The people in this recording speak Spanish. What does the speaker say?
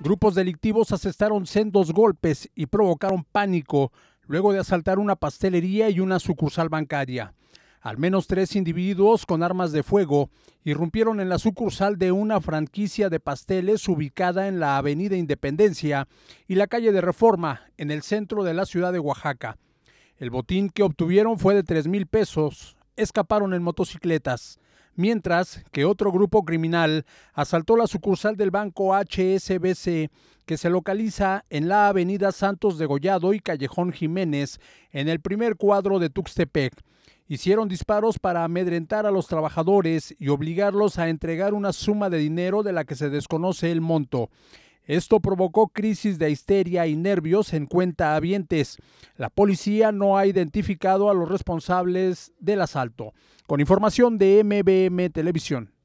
Grupos delictivos asestaron sendos golpes y provocaron pánico luego de asaltar una pastelería y una sucursal bancaria. Al menos tres individuos con armas de fuego irrumpieron en la sucursal de una franquicia de pasteles ubicada en la Avenida Independencia y la calle de Reforma, en el centro de la ciudad de Oaxaca. El botín que obtuvieron fue de tres mil pesos. Escaparon en motocicletas mientras que otro grupo criminal asaltó la sucursal del banco HSBC que se localiza en la avenida Santos de Gollado y Callejón Jiménez, en el primer cuadro de Tuxtepec. Hicieron disparos para amedrentar a los trabajadores y obligarlos a entregar una suma de dinero de la que se desconoce el monto. Esto provocó crisis de histeria y nervios en cuenta cuentahabientes. La policía no ha identificado a los responsables del asalto. Con información de MBM Televisión.